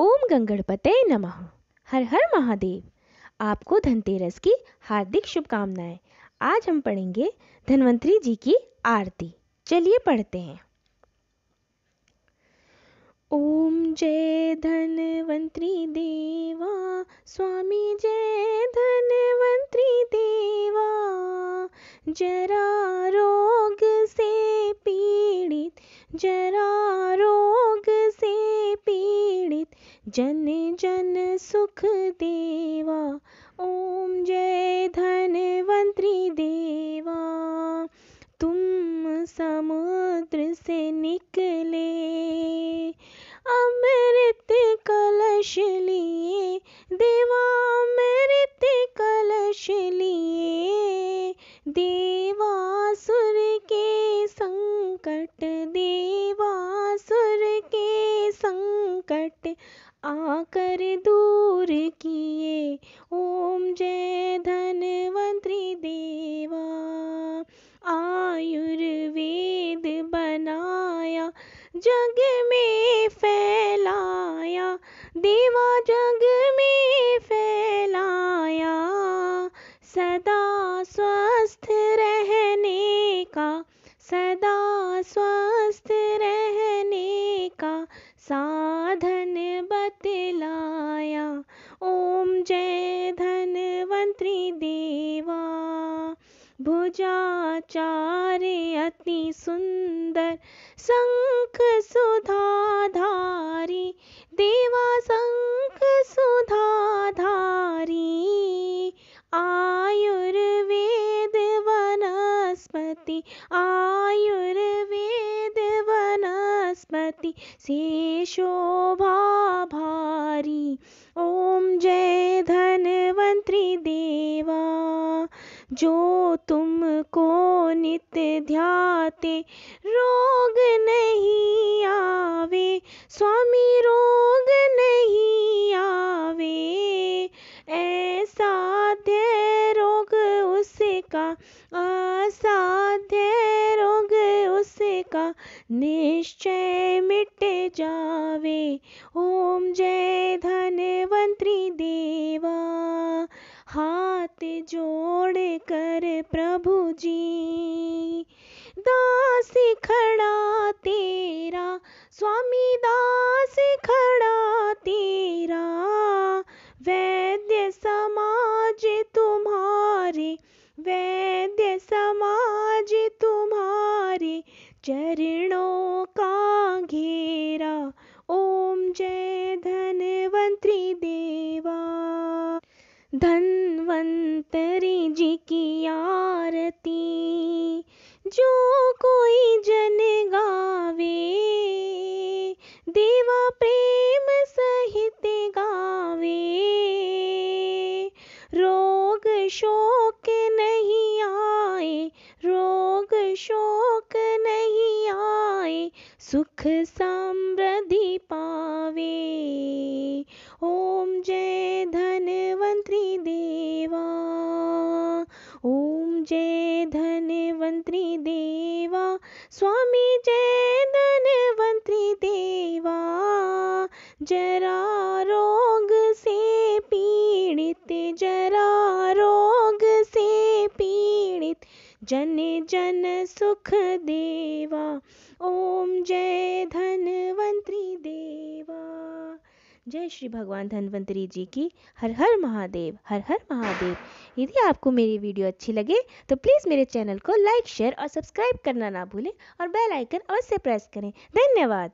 ओम गंगणपते नमः हर हर महादेव आपको धनतेरस की हार्दिक शुभकामनाएं आज हम पढ़ेंगे धनवंतरी जी की आरती चलिए पढ़ते हैं ओम जय धनवंतरी देवा स्वामी जय धनवंतरी देवा जरा रोग से पीड़ित जरा जन जन सुख देवा ओम जय धनवंत्री देवा तुम समुद्र से निकले अमृत कलश लिए देवा अमृत कलश लिए देवा सुर के संकट दे आकर दूर किए ओम जय धनवंत्री देवा आयुर्वेद बनाया जग में फैलाया देवा जग में फैलाया सदा स्वस्थ रहने का सदा भुजाचारे अति सुंदर शंख सुधाधारी देवा शंख सुधाधारी आयुर्वेद वनस्पति आयुर्वेद वनस्पति से शोभा भारी ओम जय धनवन्त्रि देवा जो तुमको नित ध्याते रोग नहीं आवे स्वामी रोग नहीं आवे असाध्य रोग उसका असाध्य रोग उसका निश्चय मिट जावे ओम जय हाथे जोड़ कर प्रभु जी दास खड़ा तेरा स्वामी दास खड़ा तेरा वैद्य समाज तुम्हारे वैद्य समाज तुम्हारे चरणों का घेरा ओम जय धनवंत्री देवा धन धन्वंतरी जी की आरती जो कोई जन गावे देवा प्रेम सहित गावे रोग शोक नहीं आए रोग शोक नहीं आए सुख समृद्धि पावे ओम जय धनवंत्री जन जन सुख देवा ओम जय धनवंतरी देवा जय श्री भगवान धनवंतरी जी की हर हर महादेव हर हर महादेव यदि आपको मेरी वीडियो अच्छी लगे तो प्लीज़ मेरे चैनल को लाइक शेयर और सब्सक्राइब करना ना भूलें और बेल आइकन अवश्य प्रेस करें धन्यवाद